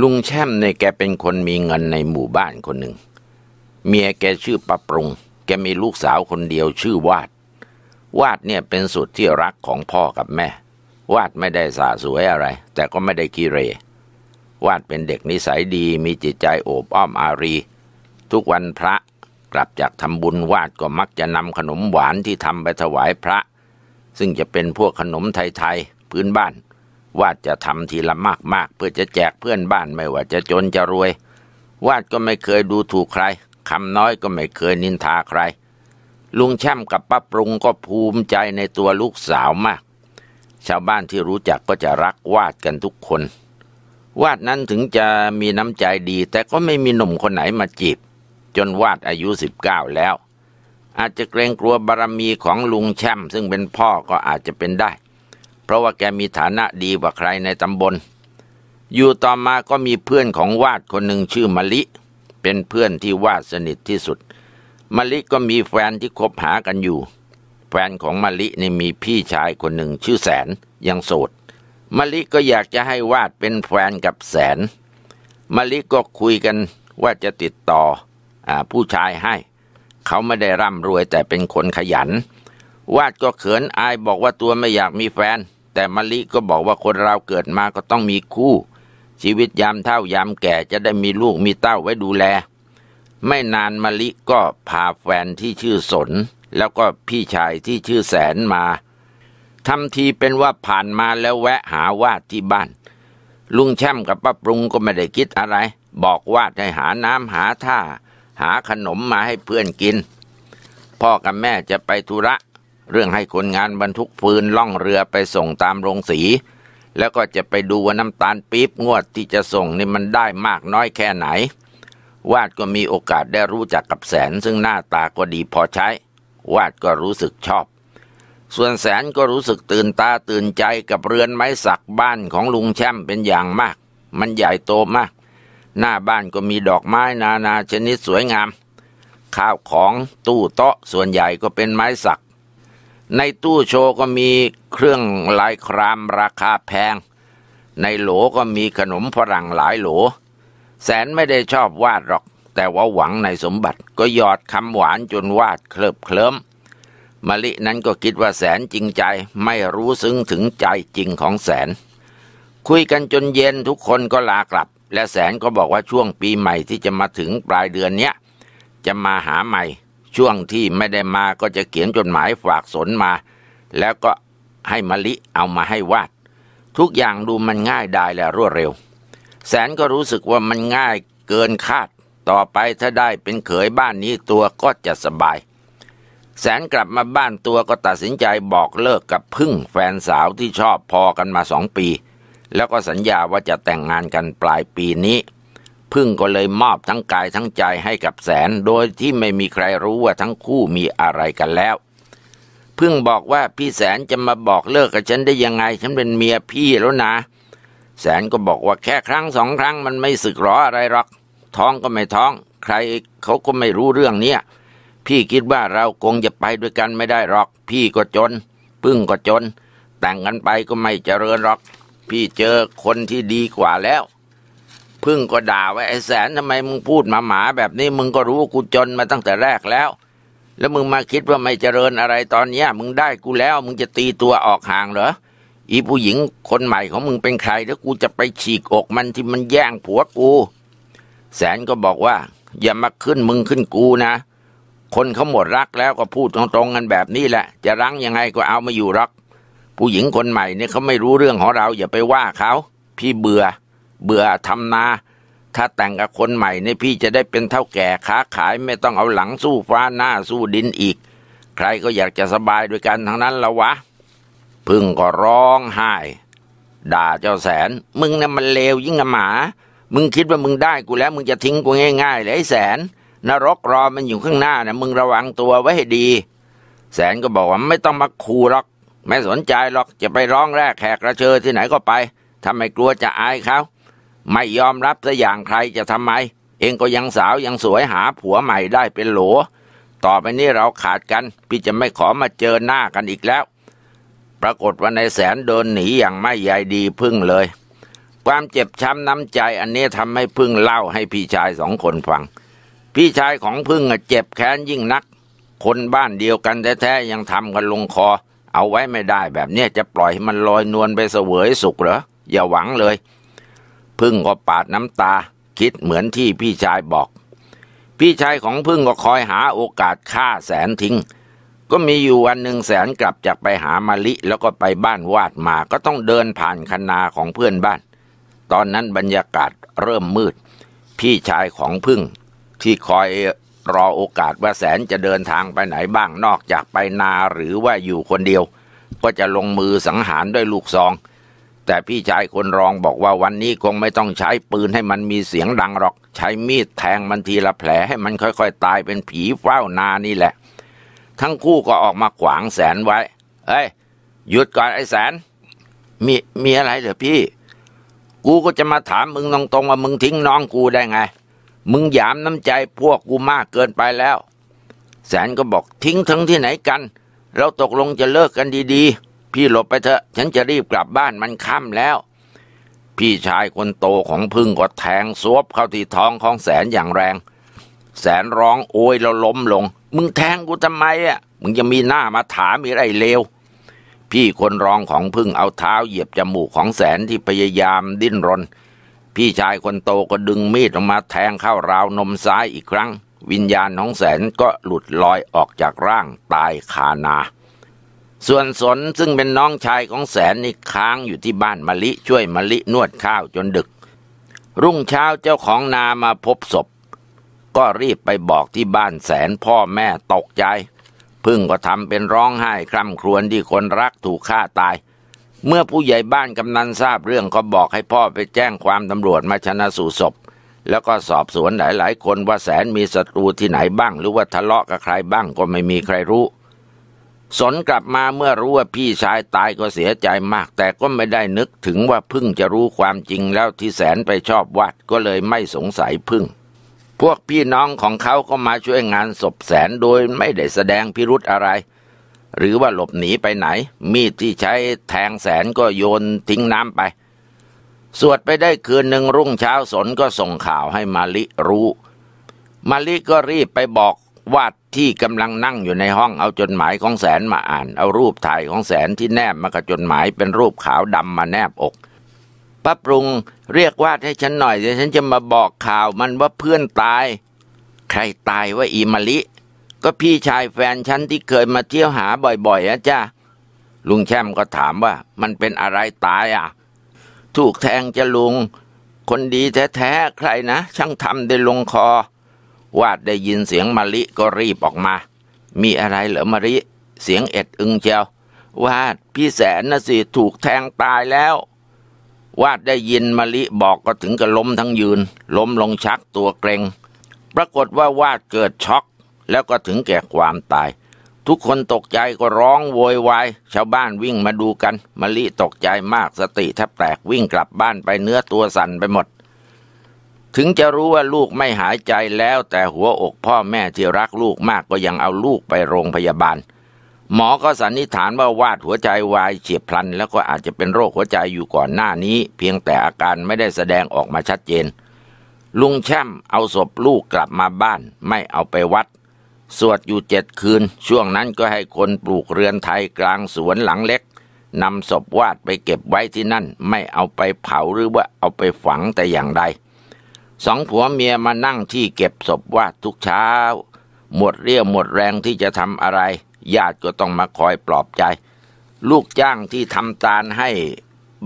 ลุงแช่มเนี่ยแกเป็นคนมีเงินในหมู่บ้านคนหนึ่ง เมียแกชื่อปะปรุง แกมีลูกสาวคนเดียวชื่อวาด วาดเนี่ยเป็นสุดที่รักของพ่อกับแม่ วาดไม่ได้สาสวยอะไรแต่ก็ไม่ได้กีเร วาดเป็นเด็กนิสัยดีมีจิตใจโอบอ้อมอารี ทุกวันพระกลับจากทำบุญวาดก็มักจะนำขนมหวานที่ทำไปถวายพระ ซึ่งจะเป็นพวกขนมไทยๆพื้นบ้านวาดจะทำทีละมากๆเพื่อจะแจกเพื่อนบ้านไม่ว่าจะจนจะรวย วาดก็ไม่เคยดูถูกใครคำน้อยก็ไม่เคยนินทาใคร ลุงแช่มกับป้าปรุงก็ภูมิใจในตัวลูกสาวมาก ชาวบ้านที่รู้จักก็จะรักวาดกันทุกคน วาดนั้นถึงจะมีน้ำใจดี แต่ก็ไม่มีหนุ่มคนไหนมาจีบจนวาดอายุ 19 แล้ว อาจจะเกรงกลัวบารรมีของลุงแช่มซึ่งเป็นพ่อก็อาจจะเป็นได้เพราะว่าแกมีฐานะดีกว่าใครในตำบล อยู่ต่อมาก็มีเพื่อนของวาดคนหนึ่งชื่อมะลิ เป็นเพื่อนที่วาดสนิทที่สุด มะลิก็มีแฟนที่คบหากันอยู่ แฟนของมะลินี่มีพี่ชายคนหนึ่งชื่อแสนยังโสด มะลิก็อยากจะให้วาดเป็นแฟนกับแสน มะลิก็คุยกันว่าจะติดต่ออผู้ชายให้ เขาไม่ได้ร่ำรวยแต่เป็นคนขยัน วาดก็เขินอายบอกว่าตัวไม่อยากมีแฟนแต่มะลิก็บอกว่าคนเราเกิดมาก็ต้องมีคู่ ชีวิตยามเท่ายามแก่จะได้มีลูกมีเต้าไว้ดูแล ไม่นานมะลิก็พาแฟนที่ชื่อสน แล้วก็พี่ชายที่ชื่อแสนมาทำทีเป็นว่าผ่านมาแล้วแวะหาวาดที่บ้าน ลุงแช่มกับป้าปรุงก็ไม่ได้คิดอะไร บอกวาดให้หาน้ำหาท่า หาขนมมาให้เพื่อนกิน พ่อกับแม่จะไปธุระเรื่องให้คนงานบรรทุกฟืนล่องเรือไปส่งตามโรงสี แล้วก็จะไปดูว่าน้ำตาลปี๊บงวดที่จะส่งนี่มันได้มากน้อยแค่ไหน วาดก็มีโอกาสได้รู้จักกับแสน ซึ่งหน้าตาก็ดีพอใช้ วาดก็รู้สึกชอบ ส่วนแสนก็รู้สึกตื่นตาตื่นใจกับเรือนไม้สักบ้านของลุงแช่มเป็นอย่างมาก มันใหญ่โตมาก หน้าบ้านก็มีดอกไม้นานาชนิดสวยงาม ข้าวของตู้โต๊ะส่วนใหญ่ก็เป็นไม้สักในตู้โชว์ก็มีเครื่องลายครามราคาแพง ในโหลก็มีขนมฝรั่งหลายโหล แสนไม่ได้ชอบวาดหรอก แต่ว่าหวังในสมบัติ ก็หยอดคำหวานจนวาดเคลิบเคลิ้มมลินั้นก็คิดว่าแสนจริงใจไม่รู้ซึ้งถึงใจจริงของแสน คุยกันจนเย็นทุกคนก็ลากลับ และแสนก็บอกว่าช่วงปีใหม่ที่จะมาถึงปลายเดือนเนี้ย จะมาหาใหม่ช่วงที่ไม่ได้มาก็จะเขียนจดหมายฝากสนมาแล้วก็ให้มะลิเอามาให้วาด ทุกอย่างดูมันง่ายดายและรวดเร็ว แสนก็รู้สึกว่ามันง่ายเกินคาดต่อไปถ้าได้เป็นเขยบ้านนี้ตัวก็จะสบาย แสนกลับมาบ้านตัวก็ตัดสินใจบอกเลิกกับพึ่งแฟนสาวที่ชอบพอกันมาสองปีแล้วก็สัญญาว่าจะแต่งงานกันปลายปีนี้พึ่งก็เลยมอบทั้งกายทั้งใจให้กับแสนโดยที่ไม่มีใครรู้ว่าทั้งคู่มีอะไรกันแล้ว พึ่งบอกว่าพี่แสนจะมาบอกเลิกกับฉันได้ยังไงฉันเป็นเมียพี่แล้วนะแสนก็บอกว่าแค่ครั้งสองครั้งมันไม่สึกหรออะไรหรอกท้องก็ไม่ท้อง ใครเขาก็ไม่รู้เรื่องเนี้ยพี่คิดว่าเราคงจะไปด้วยกันไม่ได้หรอก พี่ก็จน พึ่งก็จน แต่งกันไปก็ไม่เจริญหรอก พี่เจอคนที่ดีกว่าแล้วพึ่งก็ด่าว่าไอ้แสนทำไมมึงพูดหมาหมาแบบนี้ มึงก็รู้กูจนมาตั้งแต่แรกแล้วแล้วมึงมาคิดว่าไม่เจริญอะไรตอนเนี้ย มึงได้กูแล้วมึงจะตีตัวออกห่างเหรออีผู้หญิงคนใหม่ของมึงเป็นใครแล้วกูจะไปฉีกอกมันที่มันแย่งผัวกูแสนก็บอกว่า อย่ามาขึ้นมึงขึ้นกูนะ คนเขาหมดรักแล้วก็พูดตรงๆกันแบบนี้แหละ จะรั้งยังไงก็เอามาอยู่รัก ผู้หญิงคนใหม่เนี่ยเขาไม่รู้เรื่องของเราอย่าไปว่าเขาพี่เบื่อเบื่อทำนา ถ้าแต่งกับคนใหม่นี่พี่จะได้เป็นเท่าแก่ค้าขายไม่ต้องเอาหลังสู้ฟ้าหน้าสู้ดินอีก ใครก็อยากจะสบายด้วยกันทั้งนั้นละวะ พึ่งก็ร้องไห้ ด่าเจ้าแสน มึงนี่ยมันเลวยิ่งกับหมา มึงคิดว่ามึงได้กูแล้ว มึงจะทิ้งกูง่ายๆเลยไอ้แสน นรกรอมันอยู่ข้างหน้านะมึงระวังตัวไว้ให้ดี แสนก็บอกว่าไม่ต้องมาคูหรอกไม่สนใจหรอกจะไปร้องแรกแขกระเชอที่ไหนก็ไปทำไมกลัวจะอายเขาไม่ยอมรับสัอย่างใครจะทำไม เองก็ยังสาวยังสวยหาผัวใหม่ได้เป็นหลวต่อไปนี้เราขาดกัน พี่จะไม่ขอมาเจอหน้ากันอีกแล้ว ปรากฏว่าในแสนเดินหนีอย่างไม่ใยดีพึ่งเลย ความเจ็บช้ำน้ำใจอันนี้ทำให้พึ่งเล่าให้พี่ชายสองคนฟัง พี่ชายของพึ่งเจ็บแค้นยิ่งนัก คนบ้านเดียวกันแท้ๆยังทำกันลงคอ เอาไว้ไม่ได้แบบนี้จะปล่อยมันลอยนวลไปเสวยสุขเหรอ อย่าหวังเลยพึ่งก็ปาดน้ำตาคิดเหมือนที่พี่ชายบอก พี่ชายของพึ่งก็คอยหาโอกาสฆ่าแสนทิ้ง ก็มีอยู่วันหนึ่งแสนกลับจากไปหามาลิแล้วก็ไปบ้านวาดมาก็ต้องเดินผ่านคนาของเพื่อนบ้าน ตอนนั้นบรรยากาศเริ่มมืด พี่ชายของพึ่งที่คอยรอโอกาสว่าแสนจะเดินทางไปไหนบ้างนอกจากไปนาหรือว่าอยู่คนเดียว ก็จะลงมือสังหารด้วยลูกซองแต่พี่ชายคนรองบอกว่าวันนี้คงไม่ต้องใช้ปืนให้มันมีเสียงดังหรอก ใช้มีดแทงมันทีละแผลให้มันค่อย ๆ ตายเป็นผีเฝ้านานี่แหละ ทั้งคู่ก็ออกมาขวางแสนไว้เฮ้ยหยุดก่อนไอ้แสนมีมีอะไรเหรอพี่ กูก็จะมาถามมึงตรงๆว่ามึงทิ้งน้องกูได้ไง มึงหยามน้ำใจพวกกูมากเกินไปแล้ว แสนก็บอกทิ้งทั้งที่ไหนกัน เราตกลงจะเลิกกันดีๆพี่หลบไปเถอะฉันจะรีบกลับบ้านมันค่ำแล้ว พี่ชายคนโตของพึ่งก็แทงซวบเข้าที่ท้องของแสนอย่างแรง แสนร้องโอยแล้วล้มลง มึงแทงกูทำไมอ่ะมึงยังมีหน้ามาถามอีไรเลว พี่คนรองของพึ่งเอาเท้าเหยียบจมูกของแสนที่พยายามดิ้นรน พี่ชายคนโตก็ดึงมีดออกมาแทงเข้าราวนมซ้ายอีกครั้ง วิญญาณของแสนก็หลุดลอยออกจากร่างตายคานาส่วนสนซึ่งเป็นน้องชายของแสนนี่ค้างอยู่ที่บ้านมะลิช่วยมะลินวดข้าวจนดึก รุ่งเช้าเจ้าของนามาพบศพ ก็รีบไปบอกที่บ้านแสนพ่อแม่ตกใจ พึ่งก็ทำเป็นร้องไห้คร่ำครวญที่คนรักถูกฆ่าตาย เมื่อผู้ใหญ่บ้านกำนันทราบเรื่องก็บอกให้พ่อไปแจ้งความตำรวจมาชนะสู่ศพแล้วก็สอบสวนหลาย ๆ คนว่าแสนมีศัตรูที่ไหนบ้างหรือว่าทะเลาะกับใครบ้างก็ไม่มีใครรู้สนกลับมาเมื่อรู้ว่าพี่ชายตายก็เสียใจมาก แต่ก็ไม่ได้นึกถึงว่าพึ่งจะรู้ความจริงแล้วที่แสนไปชอบวัดก็เลยไม่สงสัยพึ่ง พวกพี่น้องของเขาก็มาช่วยงานศพแสนโดยไม่ได้แสดงพิรุธอะไร หรือว่าหลบหนีไปไหน มีดที่ใช้แทงแสนก็โยนทิ้งน้ำไปสวดไปได้คืนหนึ่งรุ่งเช้าสนก็ส่งข่าวให้มาลิรู้มาลิก็รีบไปบอกวาดที่กำลังนั่งอยู่ในห้องเอาจดหมายของแสนมาอ่าน เอารูปถ่ายของแสนที่แนบมากับจดหมายเป็นรูปขาวดำมาแนบอกป้าปรุงเรียกวาดให้ฉันหน่อยเดี๋ยวฉันจะมาบอกข่าวมันว่าเพื่อนตาย ใครตายว่าอีมาลิ ก็พี่ชายแฟนฉันที่เคยมาเที่ยวหาบ่อยๆนะจ้ะลุงแช่มก็ถามว่ามันเป็นอะไรตายอ่ะ ถูกแทงจะลุง คนดีแท้ๆใครนะช่างทำได้ลงคอวาดได้ยินเสียงมาริก็รีบออกมา มีอะไรเหรอมาริเสียงเอ็ดอึงเจียววาดพี่แสนนะสิถูกแทงตายแล้ว วาดได้ยินมาริบอกก็ถึงกับล้มทั้งยืน ล้มลงชักตัวเกรงปรากฏว่าวาดเกิดช็อก แล้วก็ถึงแก่ความตาย ทุกคนตกใจก็ร้องโวยวาย ชาวบ้านวิ่งมาดูกันมาริตกใจมากสติแทบแตกวิ่งกลับบ้านไปเนื้อตัวสั่นไปหมดถึงจะรู้ว่าลูกไม่หายใจแล้วแต่หัวอกพ่อแม่ที่รักลูกมากก็ยังเอาลูกไปโรงพยาบาล หมอก็สันนิษฐานว่าวาดหัวใจวายเฉียบพลัน แล้วก็อาจจะเป็นโรคหัวใจอยู่ก่อนหน้านี้ เพียงแต่อาการไม่ได้แสดงออกมาชัดเจน ลุงแช่มเอาศพลูกกลับมาบ้านไม่เอาไปวัด สวดอยู่เจ็ดคืนช่วงนั้นก็ให้คนปลูกเรือนไทยกลางสวนหลังเล็กนำศพวาดไปเก็บไว้ที่นั่นไม่เอาไปเผาหรือว่าเอาไปฝังแต่อย่างใดสองผัวเมียมานั่งที่เก็บศพว่าทุกเช้า หมดเรี่ยวหมดแรงที่จะทำอะไร ญาติก็ต้องมาคอยปลอบใจ ลูกจ้างที่ทำตาลให้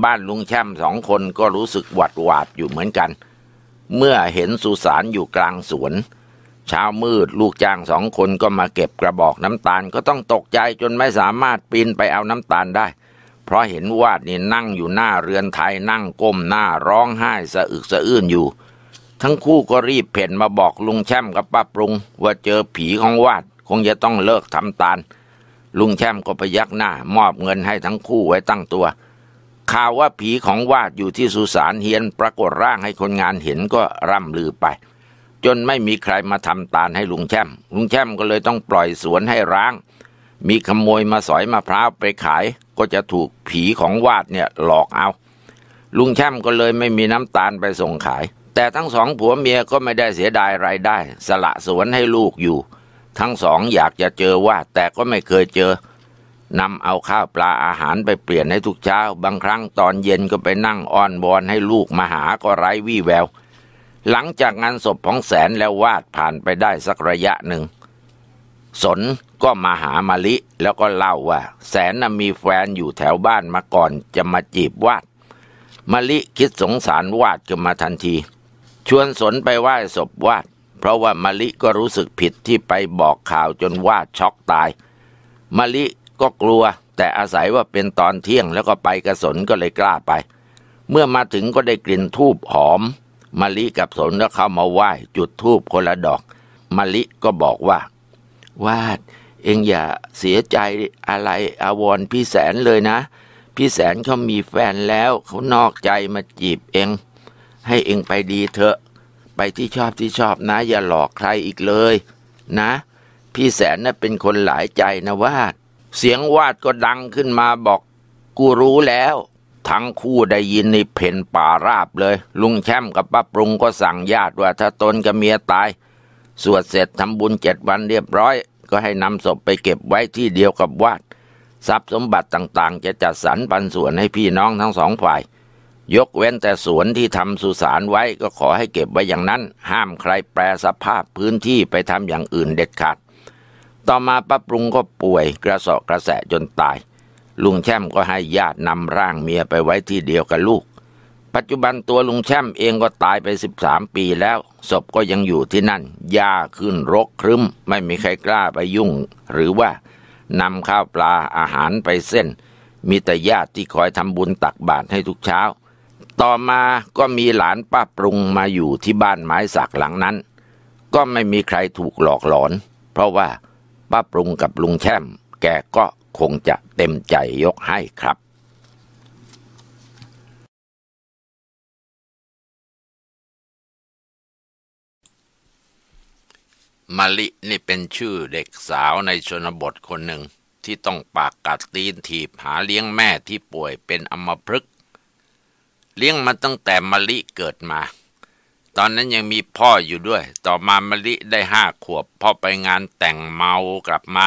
บ้านลุงแช่มสองคนก็รู้สึกหวัดหวาดอยู่เหมือนกัน เมื่อเห็นสุสานอยู่กลางสวนเช้ามืดลูกจ้างสองคนก็มาเก็บกระบอกน้ำตาลก็ต้องตกใจจนไม่สามารถปีนไปเอาน้ำตาลได้ เพราะเห็นวาดนี่นั่งอยู่หน้าเรือนไทยนั่งก้มหน้าร้องไห้สะอึกสะอื้นอยู่ทั้งคู่ก็รีบเพ่นมาบอกลุงแช่มกับป้าปรุง ว่าเจอผีของวาดคงจะต้องเลิกทำตาล ลุงแช่มก็พยักหน้า มอบเงินให้ทั้งคู่ไว้ตั้งตัว ข่าวว่าผีของวาดอยู่ที่สุสานเฮียนปรากฏร่างให้คนงานเห็นก็ร่ำลือไป จนไม่มีใครมาทำตาลให้ลุงแช่ม ลุงแช่มก็เลยต้องปล่อยสวนให้ร้าง มีขโมยมาสอยมะพร้าวไปขาย ก็จะถูกผีของวาดเนี่ยหลอกเอา ลุงแช่มก็เลยไม่มีน้ำตาลไปส่งขายแต่ทั้งสองผัวเมียก็ไม่ได้เสียดายรายได้ สละสวนให้ลูกอยู่ ทั้งสองอยากจะเจอว่าแต่ก็ไม่เคยเจอนำเอาข้าวปลาอาหารไปเปลี่ยนให้ทุกเช้า บางครั้งตอนเย็นก็ไปนั่งอ้อนบอนให้ลูก มาหาก็ไร้วี่แวว หลังจากงานศพของแสนแล้ววาดผ่านไปได้สักระยะหนึ่ง สนก็มาหามาลิแล้วก็เล่าว่าแสนน่ะมีแฟนอยู่แถวบ้านมาก่อนจะมาจีบวาดมาลิคิดสงสารวาดขึ้นมาทันทีชวนสนไปไหว้ศพวาด เพราะว่ามาลิก็รู้สึกผิดที่ไปบอกข่าวจนวาดช็อกตายมาลิก็กลัวแต่อาศัยว่าเป็นตอนเที่ยงแล้วก็ไปกระสนก็เลยกล้าไป เมื่อมาถึงก็ได้กลิ่นทูบหอมมาลิกับสนก็เข้ามาไหว้จุดทูบคนละดอกมาลิก็บอกว่า วาด เองอย่าเสียใจอะไรอาวรพี่แสนเลยนะ พี่แสนเขามีแฟนแล้วเขานอกใจมาจีบเองให้เองไปดีเถอะไปที่ชอบที่ชอบนะอย่าหลอกใครอีกเลยนะ พี่แสนน่ะเป็นคนหลายใจนะวาด เสียงวาดก็ดังขึ้นมาบอกกูรู้แล้ว ทั้งคู่ได้ยินในเพ่นป่าราบเลย ลุงแช่มกับป้าปรุงก็สั่งญาติว่าถ้าตนกับเมียตาย สวดเสร็จทำบุญเจ็ดวันเรียบร้อย ก็ให้นำศพไปเก็บไว้ที่เดียวกับวาดทรัพย์สมบัติต่างๆ จะจัดสรรปันส่วนให้พี่น้องทั้งสองฝ่ายยกเว้นแต่สวนที่ทำสุสานไว้ก็ขอให้เก็บไว้อย่างนั้น ห้ามใครแปรสภาพพื้นที่ไปทำอย่างอื่นเด็ดขาด ต่อมาป้าปรุงก็ป่วยกระสอบกระแสะจนตาย ลุงแช่มก็ให้ญาตินำร่างเมียไปไว้ที่เดียวกับลูก ปัจจุบันตัวลุงแช่มเองก็ตายไปสสิบามปีแล้ว ศพก็ยังอยู่ที่นั่นหญ้าขึ้นรกครึ้มไม่มีใครกล้าไปยุ่ง หรือว่านำข้าวปลาอาหารไปเส้นมีแต่ญาติที่คอยทำบุญตักบาตรให้ทุกเช้าต่อมาก็มีหลานป้าปรุงมาอยู่ที่บ้านไม้สักหลังนั้น ก็ไม่มีใครถูกหลอกหลอน เพราะว่าป้าปรุงกับลุงแช่มแกก็คงจะเต็มใจยกให้ครับมาลินี่เป็นชื่อเด็กสาวในชนบทคนหนึ่งที่ต้องปากกัดตีนถีบหาเลี้ยงแม่ที่ป่วยเป็นอัมพฤกษเลี้ยงมาตั้งแต่มะลิเกิดมา ตอนนั้นยังมีพ่ออยู่ด้วย ต่อมามะลิได้ห้าขวบ พ่อไปงานแต่งเมา กลับมา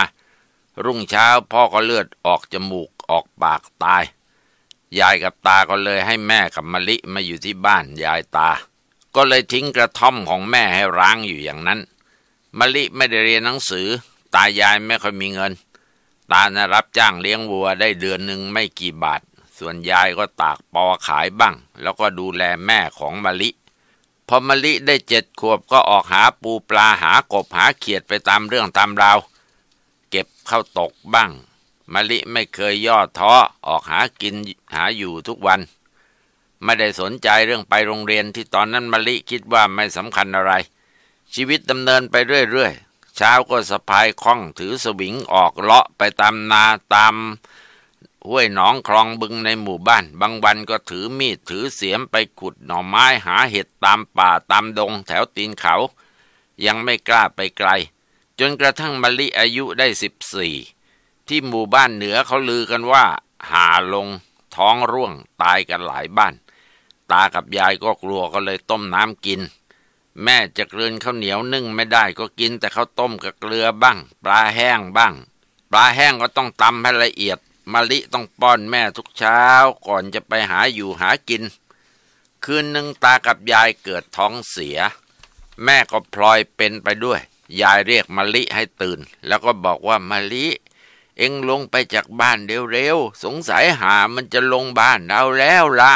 รุ่งเช้าพ่อก็เลือดออกจมูกออกปากตาย ยายกับตาก็เลยให้แม่กับมะลิมาอยู่ที่บ้านยายตา ก็เลยทิ้งกระท่อมของแม่ให้ร้างอยู่อย่างนั้น มะลิไม่ได้เรียนหนังสือ ตายายไม่ค่อยมีเงิน ตานะรับจ้างเลี้ยงวัวได้เดือนหนึ่งไม่กี่บาท ส่วนยายก็ตากปอขายบ้างแล้วก็ดูแลแม่ของมะลิ พอมะลิได้เจ็ดขวบก็ออกหาปูปลาหากบหาเขียดไปตามเรื่องตามราว เก็บข้าวตกบ้าง มะลิไม่เคยย่อท้อ ออกหากินหาอยู่ทุกวัน ไม่ได้สนใจเรื่องไปโรงเรียนที่ตอนนั้นมะลิคิดว่าไม่สำคัญอะไร ชีวิตดำเนินไปเรื่อย ๆ เช้าก็สะพายคล้องถือสวิงออกเลาะไปตามนาตามห้วยหนองคลองบึงในหมู่บ้าน บางวันก็ถือมีดถือเสียมไปขุดหน่อไม้หาเห็ดตามป่าตามดงแถวตีนเขา ยังไม่กล้าไปไกล จนกระทั่งมะลิอายุได้สิบสี่ที่หมู่บ้านเหนือเขาลือกันว่า หาลงท้องร่วงตายกันหลายบ้าน ตากับยายก็กลัวก็เลยต้มน้ำกิน แม่จะกลืนข้าวเหนียวนึ่งไม่ได้ก็กินแต่ข้าวต้มกับเกลือบ้าง ปลาแห้งบ้าง ปลาแห้งก็ต้องตำให้ละเอียดมาลิต้องป้อนแม่ทุกเช้า ก่อนจะไปหาอยู่หากิน คืนหนึ่งตากับยายเกิดท้องเสีย แม่ก็พลอยเป็นไปด้วย ยายเรียกมาลิให้ตื่น แล้วก็บอกว่ามาลิ เอ็งลงไปจากบ้านเร็วๆสงสัยหามันจะลงบ้านเราแล้วละ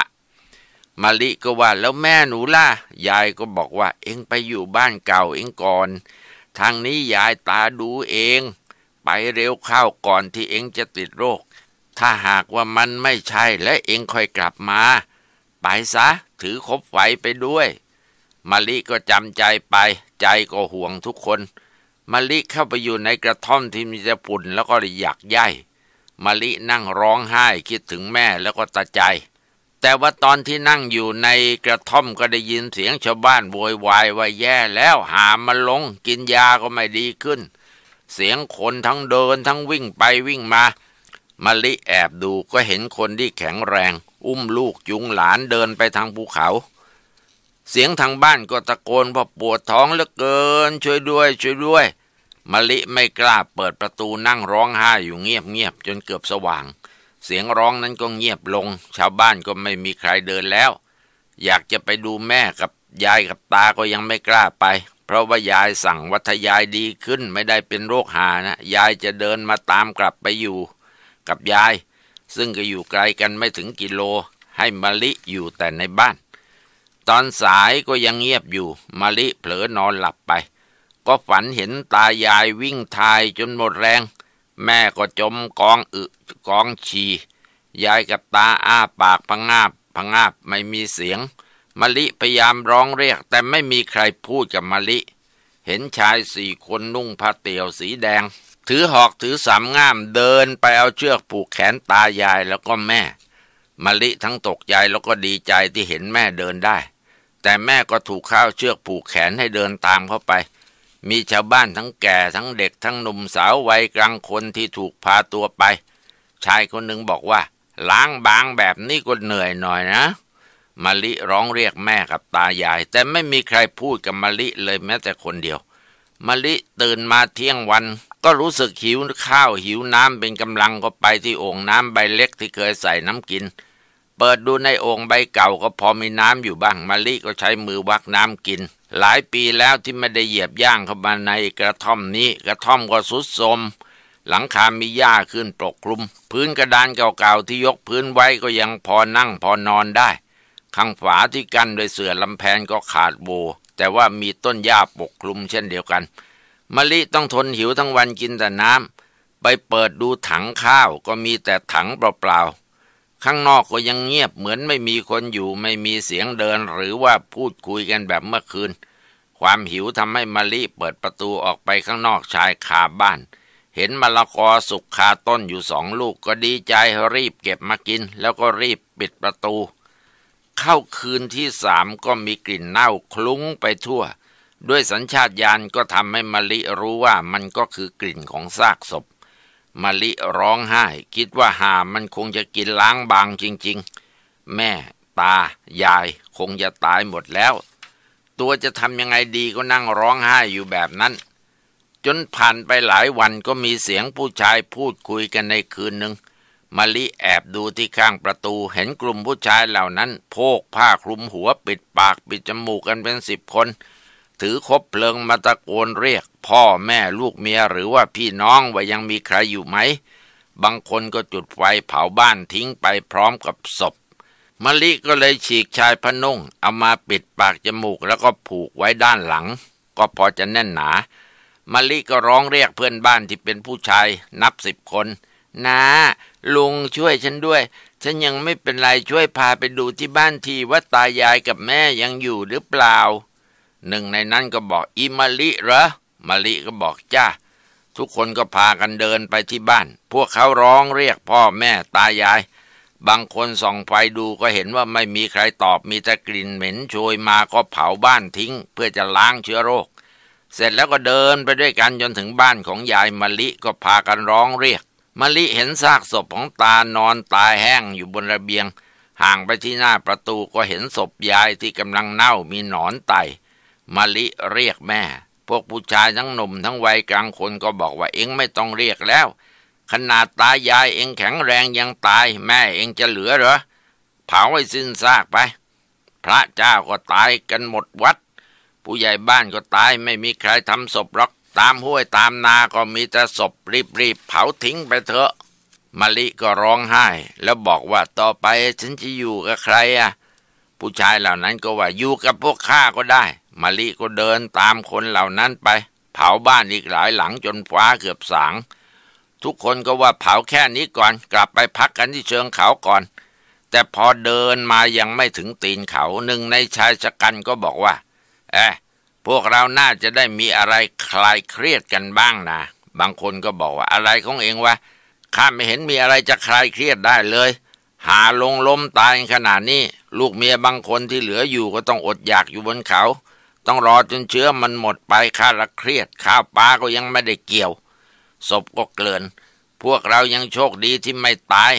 มาลิก็ว่าแล้วแม่หนูล่ะยายก็บอกว่าเอ็งไปอยู่บ้านเก่าเอ็งก่อน ทางนี้ยายตาดูเอง ไปเร็วเข้าก่อนที่เอ็งจะติดโรคถ้าหากว่ามันไม่ใช่และเองค่อยกลับมาไปซะถือคบไวไปด้วยมาลิก็จำใจไป ใจก็ห่วงทุกคนมาลิเข้าไปอยู่ในกระท่อมที่มีแต่ปุ่นแล้วก็อยากย่ญ่มาลินั่งร้องไห้คิดถึงแม่แล้วก็ตาใจ แต่ว่าตอนที่นั่งอยู่ในกระท่อมก็ได้ยินเสียงชาวบ้านโวยวายว่าแย่แล้วหามาลง กินยาก็ไม่ดีขึ้น เสียงคนทั้งเดินทั้งวิ่งไปวิ่งมามะลิแอบดูก็เห็นคนที่แข็งแรงอุ้มลูกจุงหลานเดินไปทางภูเขา เสียงทางบ้านก็ตะโกนว่าปวดท้องเหลือเกิน ช่วยด้วย ช่วยด้วยมะลิไม่กล้าเปิดประตูนั่งร้องไห้อยู่เงียบเงียบ จนเกือบสว่าง เสียงร้องนั้นก็เงียบลง ชาวบ้านก็ไม่มีใครเดินแล้ว อยากจะไปดูแม่กับยายกับตาก็ยังไม่กล้าไป เพราะว่ายายสั่งวัทยายดีขึ้นไม่ได้เป็นโรคหานะยายจะเดินมาตามกลับไปอยู่กับยาย ซึ่งก็อยู่ไกลกันไม่ถึงกิโลให้มาลิอยู่แต่ในบ้าน ตอนสายก็ยังเงียบอยู่มาลิเผลอนอนหลับไป ก็ฝันเห็นตายายวิ่งทายจนหมดแรง แม่ก็จมกองอึกองชียายกับตาอ้าปากพังงาบพังงาบไม่มีเสียงมะลิพยายามร้องเรียกแต่ไม่มีใครพูดกับมะลิ เห็นชายสี่คนนุ่งผ้าเตี่ยวสีแดงถือหอกถือสามง่ามเดินไปเอาเชือกผูกแขนตายายแล้วก็แม่มะลิทั้งตกใจแล้วก็ดีใจที่เห็นแม่เดินได้ แต่แม่ก็ถูกข้าวเชือกผูกแขนให้เดินตามเข้าไป มีชาวบ้านทั้งแก่ทั้งเด็กทั้งหนุ่มสาววัยกลางคนที่ถูกพาตัวไป ชายคนหนึ่งบอกว่าล้างบางแบบนี้ก็เหนื่อยหน่อยนะมะลิร้องเรียกแม่กับตายายแต่ไม่มีใครพูดกับมะลิเลยแม้แต่คนเดียวมะลิตื่นมาเที่ยงวันก็รู้สึกหิวข้าวหิวน้ำเป็นกำลังก็ไปที่โอ่งน้ำใบเล็กที่เคยใส่น้ำกิน เปิดดูในโอ่งใบเก่าก็พอมีน้ำอยู่บ้างมาลีก็ใช้มือวักน้ำกิน หลายปีแล้วที่ไม่ได้เหยียบย่างเข้ามาในกระท่อมนี้กระท่อมก็สุดโทมหลังคามีหญ้าขึ้นปกคลุม พื้นกระดานเก่าๆที่ยกพื้นไว้ก็ยังพอนั่งพอนอนได้ข้างฝาที่กันนโดยเสื่อลำแพนก็ขาดโบ แต่ว่ามีต้นหญ้าปกคลุมเช่นเดียวกันมะลิต้องทนหิวทั้งวันกินแต่น้ำ ไปเปิดดูถังข้าวก็มีแต่ถังเปล่า ๆข้างนอกก็ยังเงียบเหมือนไม่มีคนอยู่ไม่มีเสียงเดินหรือว่าพูดคุยกันแบบเมื่อคืน ความหิวทำให้มะลิเปิดประตูออกไปข้างนอกชายคาบ้าน เห็นมะละกอสุกคาต้นอยู่สองลูกก็ดีใจรีบเก็บมากิน แล้วก็รีบปิดประตูเข้าคืนที่สามก็มีกลิ่นเน่าคลุ้งไปทั่วด้วยสัญชาตญาณก็ทำให้มะลิรู้ว่ามันก็คือกลิ่นของซากศพมะลิร้องไห้ คิดว่าหา มันคงจะกินล้างบางจริงๆ แม่ ตายายคงจะตายหมดแล้ว ตัวจะทำยังไงดีก็นั่งร้องไห้อยู่แบบนั้น จนผ่านไปหลายวันก็มีเสียงผู้ชายพูดคุยกันในคืนหนึ่งมะลิแอบดูที่ข้างประตู เห็นกลุ่มผู้ชายเหล่านั้น โพกผ้าคลุมหัว ปิดปากปิดจมูกกันเป็นสิบคนถือคบเพลิงมาตะโกนเรียก พ่อแม่ลูกเมียหรือว่าพี่น้องว่ายังมีใครอยู่ไหม บางคนก็จุดไฟเผาบ้านทิ้งไปพร้อมกับศพมะลิก็เลยฉีกชายพนุ่งเอามาปิดปากจมูกแล้วก็ผูกไว้ด้านหลัง ก็พอจะแน่นหนามะลิก็ร้องเรียกเพื่อนบ้านที่เป็นผู้ชายนับสิบคนนะลุงช่วยฉันด้วยฉันยังไม่เป็นไรช่วยพาไปดูที่บ้านทีว่าตายายกับแม่ยังอยู่หรือเปล่าหนึ่งในนั้นก็บอกอิมาลิเหรอมาลิก็บอกจ้า ทุกคนก็พากันเดินไปที่บ้าน พวกเขาร้องเรียกพ่อแม่ตายาย บางคนส่องไฟดูก็เห็นว่าไม่มีใครตอบ มีแต่กลิ่นเหม็นโชย มา ก็เผาบ้านทิ้ง เพื่อจะล้างเชื้อโรค เสร็จแล้วก็เดินไปด้วยกันจนถึงบ้านของยายมาลิก็พากันร้องเรียกมาลิเห็นซากศพของตานอนตายแห้งอยู่บนระเบียง ห่างไปที่หน้าประตูก็เห็นศพยายที่กำลังเน่ามีหนอนไตมาลิเรียกแม่ พวกผู้ชายทั้งหนุ่มทั้งวัยกลางคนก็บอกว่าเอ็งไม่ต้องเรียกแล้ว ขนาดตายายเอ็งแข็งแรงยังตายแม่เอ็งจะเหลือเหรอ เผาให้สิ้นซากไป พระเจ้าก็ตายกันหมดวัด ผู้ใหญ่บ้านก็ตายไม่มีใครทำศพหรอก ตามห้วยตามนาก็มีแต่ศพรีบๆเผาทิ้งไปเถอะมะลิก็ร้องไห้ แล้วบอกว่าต่อไปฉันจะอยู่กับใครอ่ะ ผู้ชายเหล่านั้นก็ว่าอยู่กับพวกข้าก็ได้มาลีก็เดินตามคนเหล่านั้นไป เผาบ้านอีกหลายหลังจนฟ้าเกือบสาง ทุกคนก็ว่าเผาแค่นี้ก่อนกลับไปพักกันที่เชิงเขาก่อน แต่พอเดินมายังไม่ถึงตีนเขาหนึ่งในชายชะกันก็บอกว่าเออะพวกเราน่าจะได้มีอะไรคลายเครียดกันบ้างนะบางคนก็บอกว่าอะไรของเองวะข้าไม่เห็นมีอะไรจะคลายเครียดได้เลย หาลงล้มตายขนาดนี้ ลูกเมียบางคนที่เหลืออยู่ก็ต้องอดอยากอยู่บนเขาต้องรอจนเชื้อมันหมดไปข้าละเครียดข้าวปลาก็ยังไม่ได้เกี่ยว ศพก็เกลื่อนพวกเรายังโชคดีที่ไม่ตาย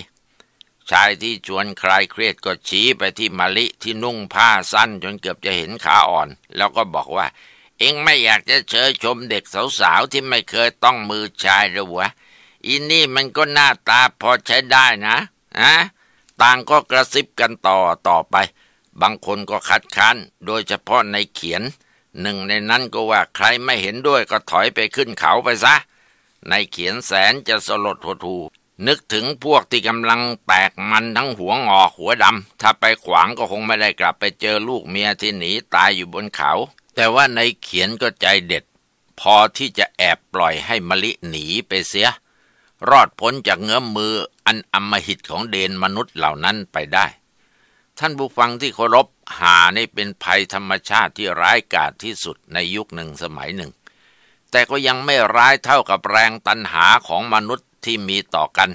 ชายที่ชวนคลายเครียด ก็ชี้ไปที่มาลิที่นุ่งผ้าสั้น จนเกือบจะเห็นขาอ่อน แล้วก็บอกว่า เอ็งไม่อยากจะเชยชมเด็กสาวๆที่ไม่เคยต้องมือชายหรือวะอินนี่มันก็หน้าตาพอใช้ได้นะฮะต่างก็กระซิบกันต่อต่อไปบางคนก็คัดค้าน โดยเฉพาะในเขียน หนึ่งในนั้นก็ว่าใครไม่เห็นด้วยก็ถอยไปขึ้นเขาไปซะ ในเขียนแสนจะสลดหวทูนึกถึงพวกที่กำลังแตกมันทั้งหัวงอหัวดำถ้าไปขวางก็คงไม่ได้กลับไปเจอลูกเมียที่หนีตายอยู่บนเขา แต่ว่าในเขียนก็ใจเด็ด พอที่จะแอบปล่อยให้มะลิหนีไปเสีย รอดพ้นจากเงื้อมมืออันอมหิตของเดนมนุษย์เหล่านั้นไปได้ท่านผู้ฟังที่เคารพหานี่เป็นภัยธรรมชาติที่ร้ายกาจที่สุดในยุคหนึ่งสมัยหนึ่ง แต่ก็ยังไม่ร้ายเท่ากับแรงตันหาของมนุษย์ที่มีต่อกัน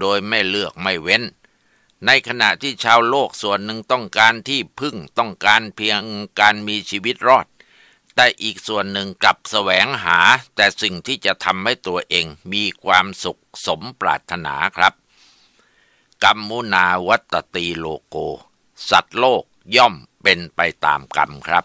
โดยไม่เลือกไม่เว้น ในขณะที่ชาวโลกส่วนหนึ่งต้องการที่พึ่งต้องการเพียงการมีชีวิตรอด แต่อีกส่วนหนึ่งกลับแสวงหาแต่สิ่งที่จะทำให้ตัวเองมีความสุขสมปรารถนาครับกัมมุนาวัตตีโลโกสัตว์โลกย่อมเป็นไปตามกรรมครับ